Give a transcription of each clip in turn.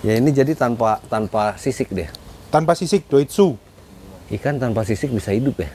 Ya ini jadi tanpa tanpa sisik deh. Tanpa sisik doitsu. Ikan tanpa sisik bisa hidup ya?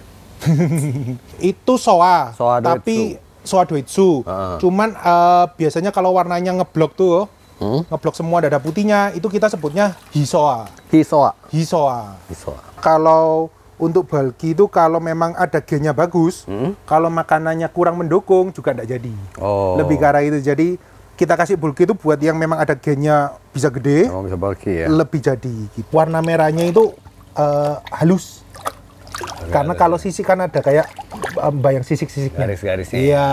itu soa, soa doitsu. tapi soa doitsu. Uh. Cuman uh, biasanya kalau warnanya ngeblok tuh, oh, hmm? ngeblok semua dada putihnya, itu kita sebutnya hisoa. Hisoa. Hisoa. Hisoa. Kalau untuk balki itu kalau memang ada gennya bagus, hmm? kalau makanannya kurang mendukung juga tidak jadi. Oh. Lebih ke itu. Jadi kita kasih bulky itu buat yang memang ada gennya bisa gede, oh, bisa bulky, ya? lebih jadi. Gitu. Warna merahnya itu uh, halus, Agak karena ada. kalau sisik kan ada kayak um, bayang sisik-sisiknya. Garis-garis Iya. iya.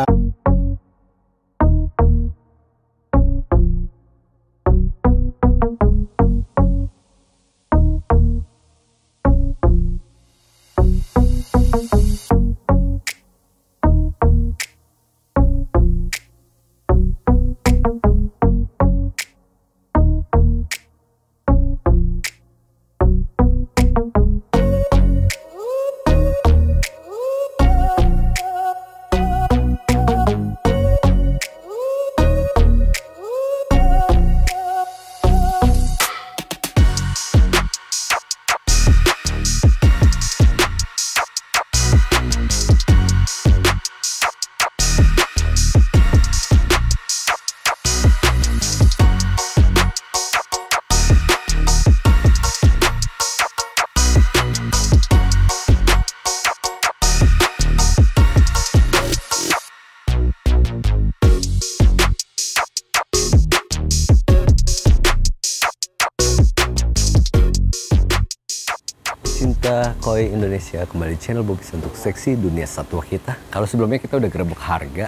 Koi Indonesia kembali channel Bogis untuk seksi dunia satwa kita. Kalau sebelumnya kita udah gerebek harga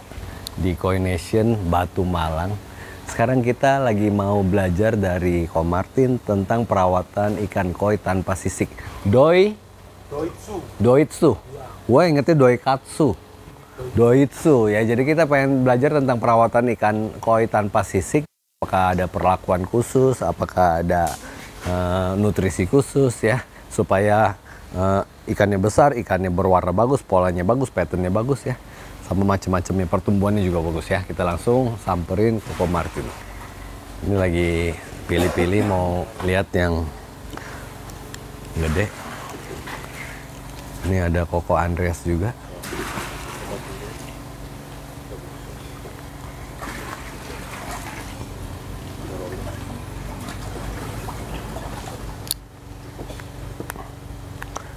di Koi Nation Batu Malang. Sekarang kita lagi mau belajar dari Ko Martin tentang perawatan ikan koi tanpa sisik. Doi Doitsu. Doitsu. Wah, ingetnya doikatsu. Doitsu ya. Jadi kita pengen belajar tentang perawatan ikan koi tanpa sisik. Apakah ada perlakuan khusus? Apakah ada uh, nutrisi khusus ya? supaya uh, ikannya besar, ikannya berwarna bagus, polanya bagus, patternnya bagus ya. Sama macam-macamnya pertumbuhannya juga bagus ya. Kita langsung samperin Koko Martin. Ini lagi pilih-pilih mau lihat yang gede. Ini ada Koko Andreas juga.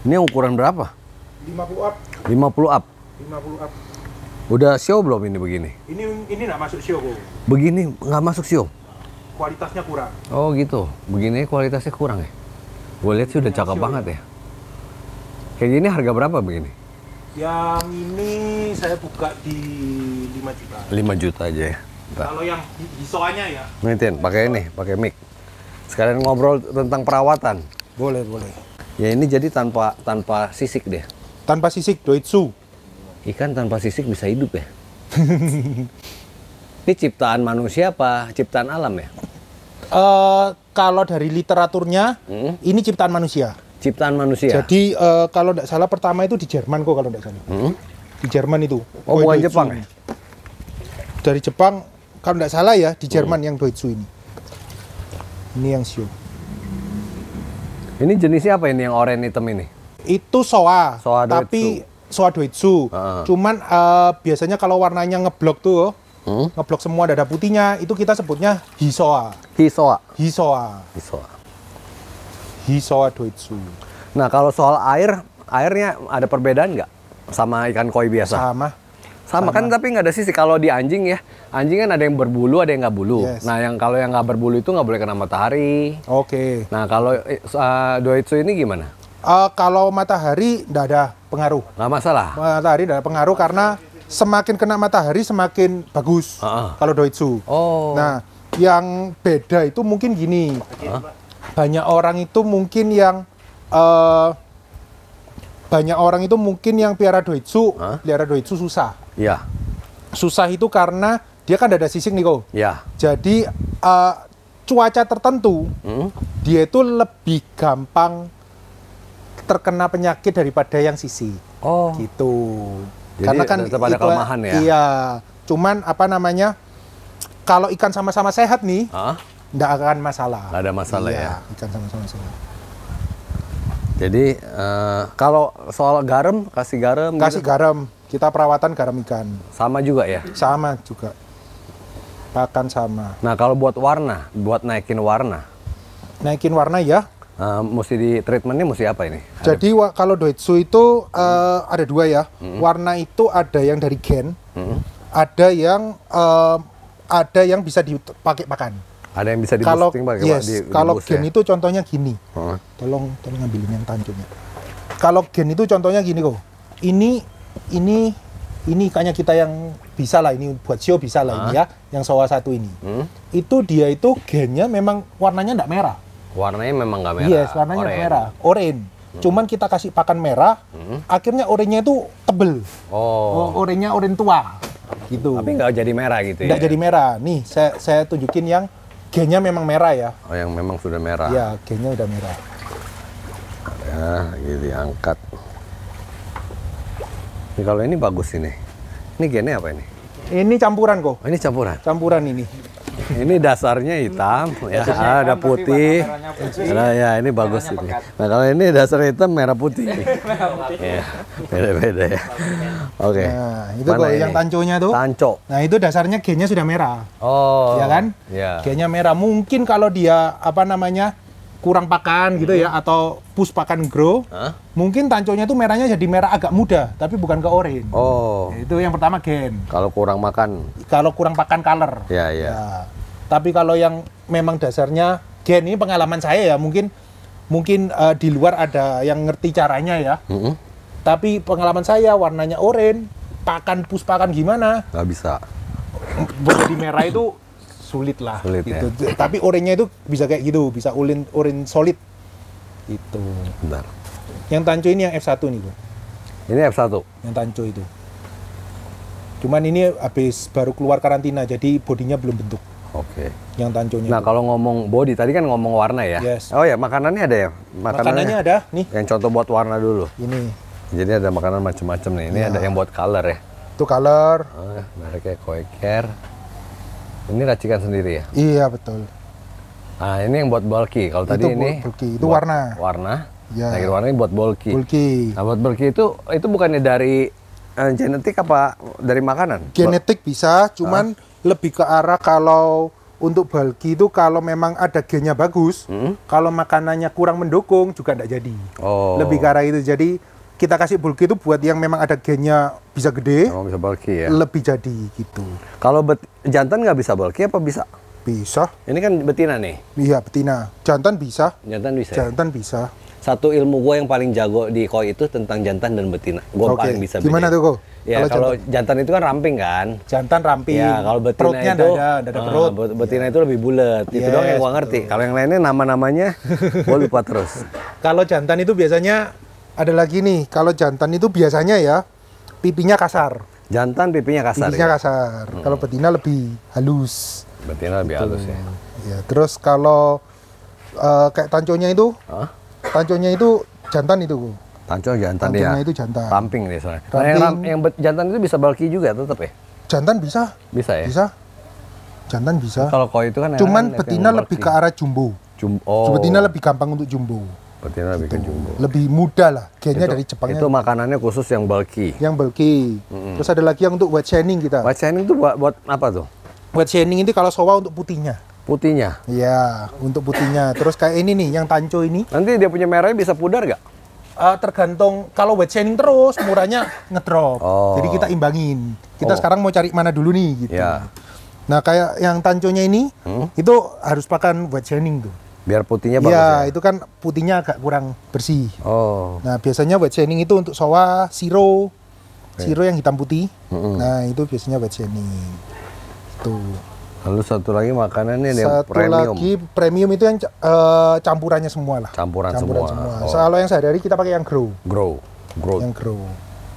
Ini ukuran berapa? 50 up. 50 up. 50 up. Udah show belum ini begini? Ini ini nggak masuk show kok. Begini nggak masuk show? Kualitasnya kurang. Oh gitu. Begini kualitasnya kurang ya? Gue lihat sih udah iya, cakep show. banget ya. Kayak gini harga berapa begini? Yang ini saya buka di 5 juta. 5 juta aja ya. Bentar. Kalau yang soalnya ya. Nintin, pakai ini, pakai mic. Sekalian ngobrol tentang perawatan. Boleh, boleh. Ya ini jadi tanpa tanpa sisik deh. Tanpa sisik doitsu. Ikan tanpa sisik bisa hidup ya. ini ciptaan manusia apa ciptaan alam ya? Uh, kalau dari literaturnya hmm? ini ciptaan manusia. Ciptaan manusia. Jadi uh, kalau tidak salah pertama itu di Jerman kok kalau tidak salah. Hmm? Di Jerman itu. Oh bukan Jepang ya? Dari Jepang kalau tidak salah ya di hmm. Jerman hmm. yang doitsu ini. Ini yang siung. Ini jenisnya apa ini yang oranye hitam ini? Itu soa. Soa Tapi soa doitsu. Uh. Cuman uh, biasanya kalau warnanya ngeblok tuh, oh, hmm? ngeblok semua dada putihnya, itu kita sebutnya hisoa. Hisoa. Hisoa. Hisoa. Hisoa doitsu. Nah, kalau soal air, airnya ada perbedaan nggak sama ikan koi biasa? Sama sama, sama. kan tapi nggak ada sisi kalau di anjing ya anjing kan ada yang berbulu ada yang nggak bulu yes. nah yang kalau yang nggak berbulu itu nggak boleh kena matahari oke okay. nah kalau uh, doitsu ini gimana uh, kalau matahari nggak ada pengaruh nggak masalah matahari nggak ada pengaruh karena semakin kena matahari semakin bagus uh -uh. kalau doitsu oh nah yang beda itu mungkin gini uh -huh. banyak orang itu mungkin yang uh, banyak orang itu mungkin yang piara doitsu, huh? piara doitsu susah. Iya. Susah itu karena dia kan ada sisik nih kok. Iya. Jadi uh, cuaca tertentu hmm? dia itu lebih gampang terkena penyakit daripada yang sisik. Oh. Gitu. Jadi karena kan tetap ada kelemahan ya. Iya. Cuman apa namanya? Kalau ikan sama-sama sehat nih, tidak akan masalah. tidak ada masalah iya, ya. Ikan sama-sama sehat. Jadi uh, kalau soal garam kasih garam gitu. kasih gitu. garam. Kita perawatan garam ikan. Sama juga ya? Sama juga. Pakan sama. Nah, kalau buat warna, buat naikin warna. Naikin warna ya? Uh, mesti di treatmentnya mesti apa ini? Jadi kalau doitsu itu uh, ada dua ya. -hmm. Warna itu ada yang dari gen, -hmm. ada yang uh, ada yang bisa dipakai pakan. Ada yang bisa di kalau, boosting Pak? yes, di, kalau di gen ya? itu contohnya gini. Huh? Oh. Tolong tolong ambilin yang tanjungnya. Kalau gen itu contohnya gini kok. Ini ini ini kayaknya kita yang bisa lah ini buat show bisa lah huh? ini ah. ya yang soa satu ini. Hmm? Itu dia itu gennya memang warnanya enggak merah. Warnanya memang enggak merah. Yes, warnanya merah. Oren. Hmm. Cuman kita kasih pakan merah, hmm. akhirnya orenya itu tebel. Oh. oh Orennya oren tua gitu. Tapi nggak jadi merah gitu nggak ya? Nggak jadi merah. Nih, saya, saya tunjukin yang gennya memang merah ya? Oh, yang memang sudah merah. Iya, gennya udah merah. Ya, gitu diangkat. Ini kalau ini bagus ini. Ini gennya apa ini? Ini campuran kok. Oh, ini campuran. Campuran ini ini dasarnya hitam, iya. ya, iya. ada iya. putih. putih. Nah, ya, ini bagus ini. Nah, kalau ini dasar hitam, merah putih. merah Ya, beda-beda ya. Oke. Nah, itu kalau yang tancunya tuh. Tanco. Nah, itu dasarnya genya sudah merah. Oh. Ya kan? Ya. gennya merah. Mungkin kalau dia apa namanya? kurang pakan gitu ya, hmm. ya atau push pakan grow huh? mungkin tanconya itu merahnya jadi merah agak muda tapi bukan ke oranye oh itu yang pertama gen kalau kurang makan kalau kurang pakan color ya ya, ya. Tapi kalau yang memang dasarnya gen ini pengalaman saya ya mungkin mungkin uh, di luar ada yang ngerti caranya ya. Mm -hmm. Tapi pengalaman saya warnanya oranye, pakan pus pakan gimana? Gak bisa. Di merah itu sulit lah. Sulit gitu. ya. Tapi oranye itu bisa kayak gitu, bisa ulin orange solid. Itu. Benar. Yang tanco ini yang F1 nih bu? Ini F1. Yang tanco itu. Cuman ini habis baru keluar karantina, jadi bodinya belum bentuk. Oke. Okay. Yang tanconya. Nah, kalau ngomong body tadi kan ngomong warna ya. Yes. Oh ya, makanannya ada ya? Makanannya, makanannya ada nih. Yang contoh buat warna dulu. Ini. Jadi ada makanan macam-macam nih. Ini nah. ada yang buat color ya. Itu color. Oh, ya, mereka koi care. Ini racikan sendiri ya? Iya, betul. Nah, ini yang buat bulky. Kalau tadi ini bulky. itu warna. Warna. Ya. Nah, warna ini buat bulky. Bulky. Nah, buat bulky itu itu bukannya dari uh, genetik apa dari makanan? Genetik bisa, cuman ah lebih ke arah kalau untuk bulky itu kalau memang ada gennya bagus, hmm? kalau makanannya kurang mendukung juga tidak jadi. Oh. Lebih ke arah itu. Jadi kita kasih bulky itu buat yang memang ada gennya bisa gede, oh, bisa bulky ya. Lebih jadi gitu. Kalau bet jantan nggak bisa bulky apa bisa? Bisa. Ini kan betina nih. Iya betina. Jantan bisa. Jantan bisa. Ya? Jantan ya? bisa satu ilmu gue yang paling jago di koi itu tentang jantan dan betina. Gue okay. paling bisa. Gimana tuh kok? Ya kalau, jantan. jantan itu kan ramping kan. Jantan ramping. Ya kalau betina Perutnya itu ada, ada ah, perut. Uh, betina yeah. itu lebih bulat. Yes, itu doang yang gue ngerti. Kalau yang lainnya nama-namanya gue lupa terus. kalau jantan itu biasanya ada lagi nih. Kalau jantan itu biasanya ya pipinya kasar. Jantan pipinya kasar. Pipinya ya? kasar. Hmm. Kalau betina lebih halus. Betina lebih gitu. halus ya. Ya terus kalau uh, kayak tanconya itu. Huh? Tanconya itu jantan itu, Tanco jantan Tanconya ya. itu jantan. Ramping nih soalnya. Nah, yang, yang jantan itu bisa bulky juga tetap ya? Jantan bisa. Bisa ya? Bisa. Jantan bisa. Kalau koi itu kan Cuman betina lebih ke arah jumbo. Jumbo. Oh. Betina lebih gampang untuk jumbo. Betina lebih gitu. ke jumbo. Lebih mudah lah. Kayaknya dari Jepang. Itu makanannya khusus yang bulky. Yang bulky. Mm -hmm. Terus ada lagi yang untuk white shining kita. White shining itu buat, buat apa tuh? White shining itu kalau sowa untuk putihnya putihnya. Iya, untuk putihnya. Terus kayak ini nih, yang tanco ini. Nanti dia punya merahnya bisa pudar nggak? Uh, tergantung kalau wet shining terus murahnya ngedrop. Oh. Jadi kita imbangin. Kita oh. sekarang mau cari mana dulu nih gitu. Ya. Nah, kayak yang tanconya ini hmm? itu harus pakan wet shining tuh. Biar putihnya bagus. Iya, ya? itu kan putihnya agak kurang bersih. Oh. Nah, biasanya wet shining itu untuk sowa, siro, okay. siro yang hitam putih. Hmm. Nah, itu biasanya wet shining. Tuh. Lalu satu lagi makanan ini yang premium. Satu lagi premium itu yang uh, campurannya semua lah. Campuran, campuran semua. semua. Oh. yang sehari-hari kita pakai yang grow. Grow. Grow. Yang grow.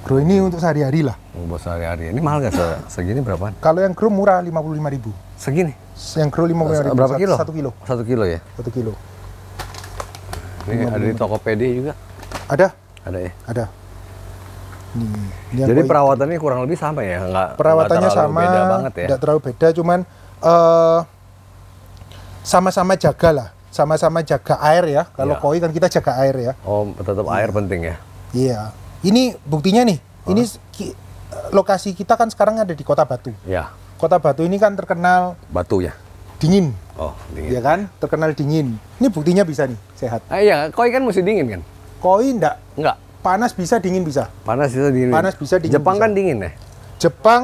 Grow ini untuk sehari-hari lah. Oh, untuk sehari-hari. Ini mahal nggak se segini berapa? Kalau yang grow murah lima puluh lima ribu. Segini? Yang grow lima puluh lima ribu. Berapa kilo? Satu kilo. Satu kilo ya? Satu kilo. Ini ada di toko PD juga? Ada. Ada ya? Ada. Nih, Jadi perawatannya kurang lebih sama ya? Nggak, perawatannya nggak sama, beda banget ya? Nggak terlalu beda, cuman sama eh, sama-sama jaga lah, sama-sama jaga air ya. Kalau ya. koi kan kita jaga air ya. Oh, tetap air air penting ya. Iya. Ini buktinya nih. Huh? Ini ki, lokasi kita kan sekarang ada di Kota Batu. Ya. Kota Batu ini kan terkenal batu ya. Dingin. Oh, dingin. Iya kan? Terkenal dingin. Ini buktinya bisa nih, sehat. Ah, iya, koi kan mesti dingin kan? Koi enggak? Enggak. Panas bisa, dingin bisa. Panas bisa, dingin. Panas bisa, dingin. Jepang bisa. kan dingin ya? Jepang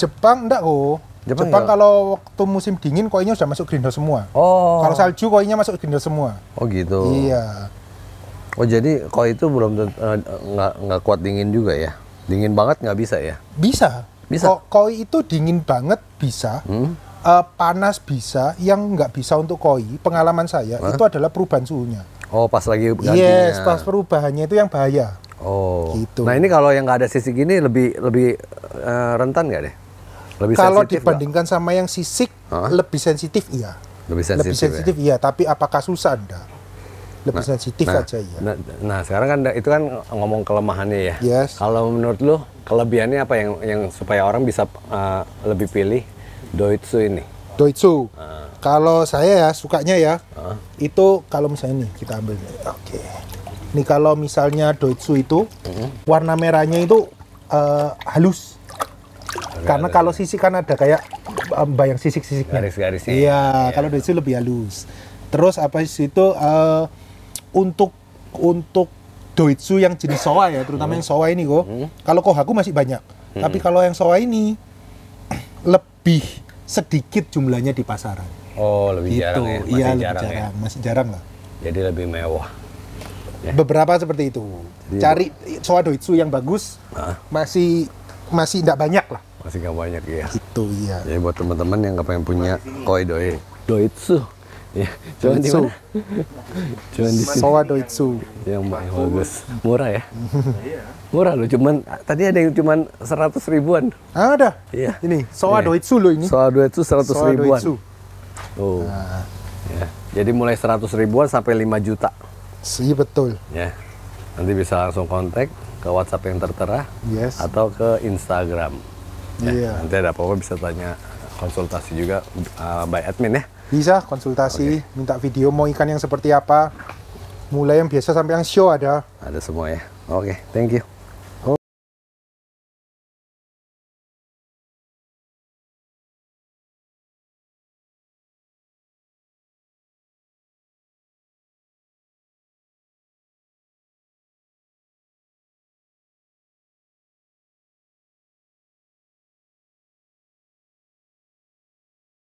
Jepang enggak Oh. Jepang, Jepang ya? kalau waktu musim dingin koinnya sudah masuk greenhouse semua. Oh. Kalau salju koinnya masuk greenhouse semua. Oh gitu. Iya. Oh jadi koi itu belum eh, nggak uh, nggak kuat dingin juga ya? Dingin banget nggak bisa ya? Bisa. Bisa. Ko koi itu dingin banget bisa. Hmm? Uh, panas bisa, yang nggak bisa untuk koi, pengalaman saya Hah? itu adalah perubahan suhunya. Oh, pas lagi gantinya. Yes, pas perubahannya itu yang bahaya. Oh. Gitu. Nah, ini kalau yang nggak ada sisi gini lebih lebih uh, rentan nggak deh? Lebih Kalau dibandingkan gak? sama yang sisik, huh? lebih sensitif iya. Lebih sensitif, lebih sensitif ya? iya, tapi apakah susah Anda? Lebih nah, sensitif nah, aja ya. Nah, nah, sekarang kan itu kan ngomong kelemahannya ya. Yes. Kalau menurut lu kelebihannya apa yang yang supaya orang bisa uh, lebih pilih Doitsu ini? Doitsu. Uh. Kalau saya ya sukanya ya. Uh. Itu kalau misalnya nih kita ambil. Oke. Okay. Nih kalau misalnya Doitsu itu -hmm. warna merahnya itu uh, halus Iya, Karena iya. kalau sisik kan ada kayak bayang sisik-sisiknya. garis garis Iya, iya kalau dari iya. situ lebih halus. Terus apa sih itu uh, eh, untuk untuk doitsu yang jenis soa ya, terutama hmm. yang soa ini kok. Hmm. Kalau kohaku masih banyak. Hmm. Tapi kalau yang soa ini lebih sedikit jumlahnya di pasaran. Oh, lebih gitu. jarang ya. Masih iya, jarang, lebih jarang. Ya? Masih jarang lah. Jadi lebih mewah. Ya. Beberapa seperti itu. Jadi, Cari soa doitsu yang bagus. ah. Masih masih tidak banyak lah. Masih gak banyak ya. Itu iya. Jadi buat teman-teman yang nggak pengen punya koi doi. Doitsu. Ya, cuman di mana? cuman di sini. Soa Doitsu. Yang bagus. Murah ya? Murah loh, cuman tadi ada yang cuman seratus ribuan. Ah, ada. Iya. Ini Soa doi iya. Doitsu loh ini. Soa Doitsu 100 ribuan. Oh. Nah. Jadi mulai seratus ribuan sampai lima juta. Iya betul. Ya. Nanti bisa langsung kontak ke WhatsApp yang tertera yes. atau ke Instagram. Eh, iya. Yeah. Nanti ada apa-apa bisa tanya konsultasi juga uh, by admin ya. Bisa konsultasi, okay. minta video mau ikan yang seperti apa. Mulai yang biasa sampai yang show ada. Ada semua ya. Oke, okay, thank you.